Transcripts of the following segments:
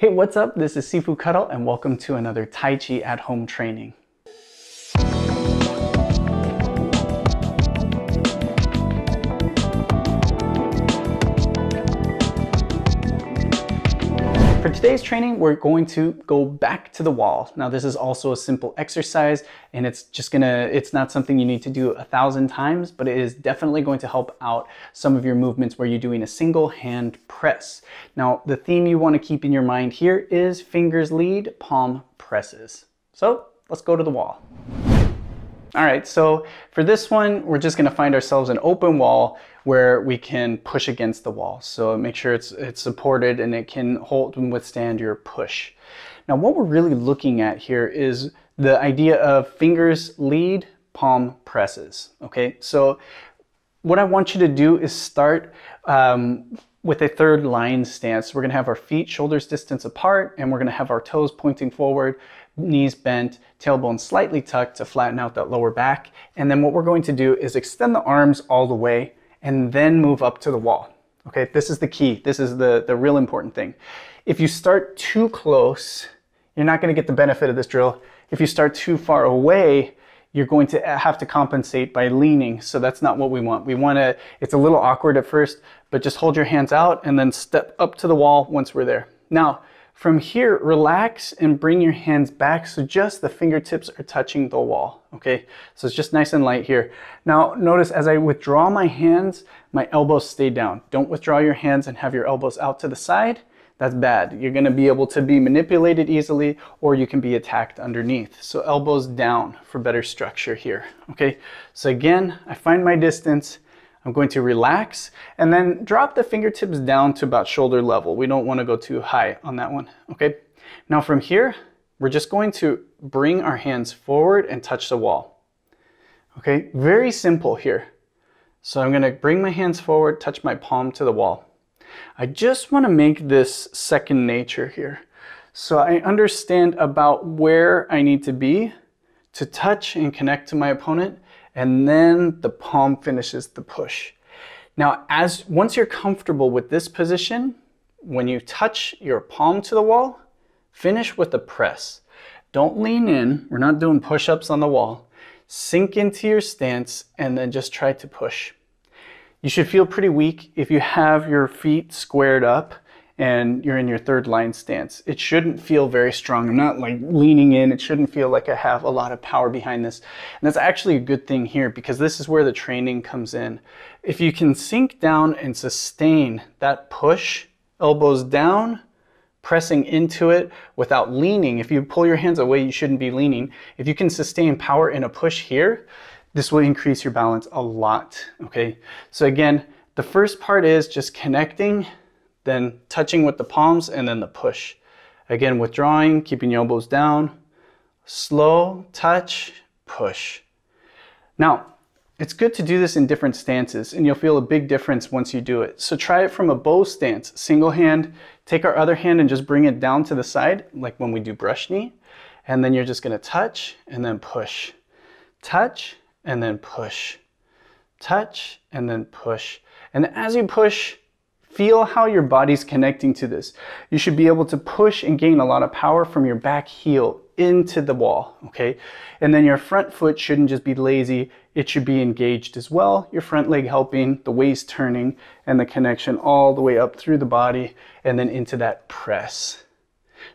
Hey, what's up? This is Sifu Cuddle and welcome to another Tai Chi at Home training. For today's training, we're going to go back to the wall. Now this is also a simple exercise and it's just gonna, it's not something you need to do a thousand times, but it is definitely going to help out some of your movements where you're doing a single hand press. Now the theme you wanna keep in your mind here is fingers lead, palm presses. So let's go to the wall. All right, so for this one, we're just gonna find ourselves an open wall where we can push against the wall. So make sure it's, it's supported and it can hold and withstand your push. Now what we're really looking at here is the idea of fingers lead, palm presses, okay? So what I want you to do is start um, with a third lion stance, we're gonna have our feet shoulders distance apart and we're gonna have our toes pointing forward, knees bent, tailbone slightly tucked to flatten out that lower back. And then what we're going to do is extend the arms all the way and then move up to the wall. Okay, this is the key. This is the, the real important thing. If you start too close, you're not gonna get the benefit of this drill. If you start too far away, you're going to uh, have to compensate by leaning. So that's not what we want. We want to, it's a little awkward at first, but just hold your hands out and then step up to the wall once we're there. Now, from here, relax and bring your hands back so just the fingertips are touching the wall, okay? So it's just nice and light here. Now, notice as I withdraw my hands, my elbows stay down. Don't withdraw your hands and have your elbows out to the side. That's bad. You're going to be able to be manipulated easily or you can be attacked underneath. So elbows down for better structure here. Okay, so again, I find my distance. I'm going to relax and then drop the fingertips down to about shoulder level. We don't want to go too high on that one. Okay, now from here, we're just going to bring our hands forward and touch the wall. Okay, very simple here. So I'm going to bring my hands forward, touch my palm to the wall. I just want to make this second nature here. So I understand about where I need to be to touch and connect to my opponent, and then the palm finishes the push. Now, as once you're comfortable with this position, when you touch your palm to the wall, finish with the press. Don't lean in, we're not doing push-ups on the wall. Sink into your stance and then just try to push. You should feel pretty weak if you have your feet squared up and you're in your third line stance. It shouldn't feel very strong. I'm not like leaning in. It shouldn't feel like I have a lot of power behind this. And that's actually a good thing here because this is where the training comes in. If you can sink down and sustain that push, elbows down, pressing into it without leaning. If you pull your hands away, you shouldn't be leaning. If you can sustain power in a push here, this will increase your balance a lot, okay? So again, the first part is just connecting, then touching with the palms and then the push. Again, withdrawing, keeping your elbows down, slow, touch, push. Now, it's good to do this in different stances and you'll feel a big difference once you do it. So try it from a bow stance, single hand, take our other hand and just bring it down to the side like when we do brush knee. And then you're just gonna touch and then push. Touch and then push. Touch and then push. And as you push, feel how your body's connecting to this. You should be able to push and gain a lot of power from your back heel into the wall, okay? And then your front foot shouldn't just be lazy, it should be engaged as well. Your front leg helping, the waist turning, and the connection all the way up through the body and then into that press.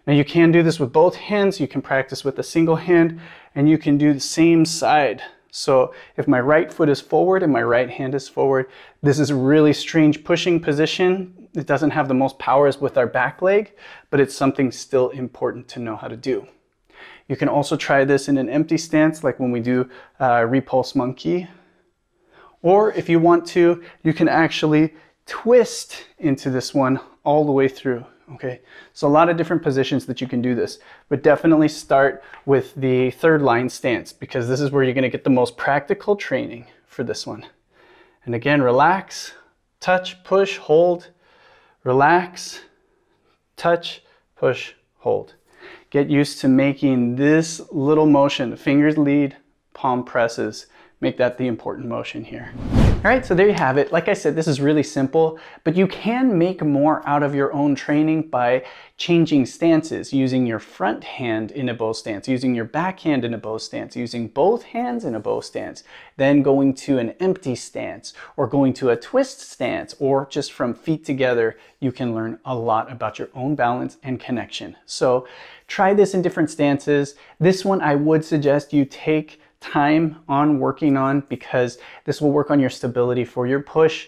Now you can do this with both hands, you can practice with a single hand, and you can do the same side so if my right foot is forward and my right hand is forward, this is really strange pushing position. It doesn't have the most powers with our back leg, but it's something still important to know how to do. You can also try this in an empty stance, like when we do uh, repulse monkey. Or if you want to, you can actually twist into this one all the way through okay? So a lot of different positions that you can do this, but definitely start with the third line stance because this is where you're gonna get the most practical training for this one. And again, relax, touch, push, hold, relax, touch, push, hold. Get used to making this little motion, fingers lead, palm presses, make that the important motion here. All right, so there you have it. Like I said, this is really simple, but you can make more out of your own training by changing stances, using your front hand in a bow stance, using your back hand in a bow stance, using both hands in a bow stance, then going to an empty stance or going to a twist stance or just from feet together, you can learn a lot about your own balance and connection. So try this in different stances. This one I would suggest you take time on working on because this will work on your stability for your push.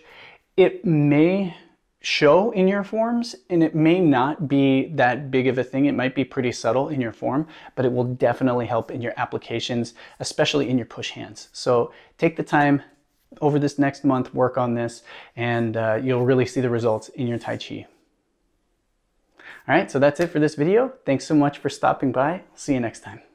It may show in your forms and it may not be that big of a thing. It might be pretty subtle in your form, but it will definitely help in your applications, especially in your push hands. So take the time over this next month, work on this, and uh, you'll really see the results in your Tai Chi. All right, so that's it for this video. Thanks so much for stopping by. See you next time.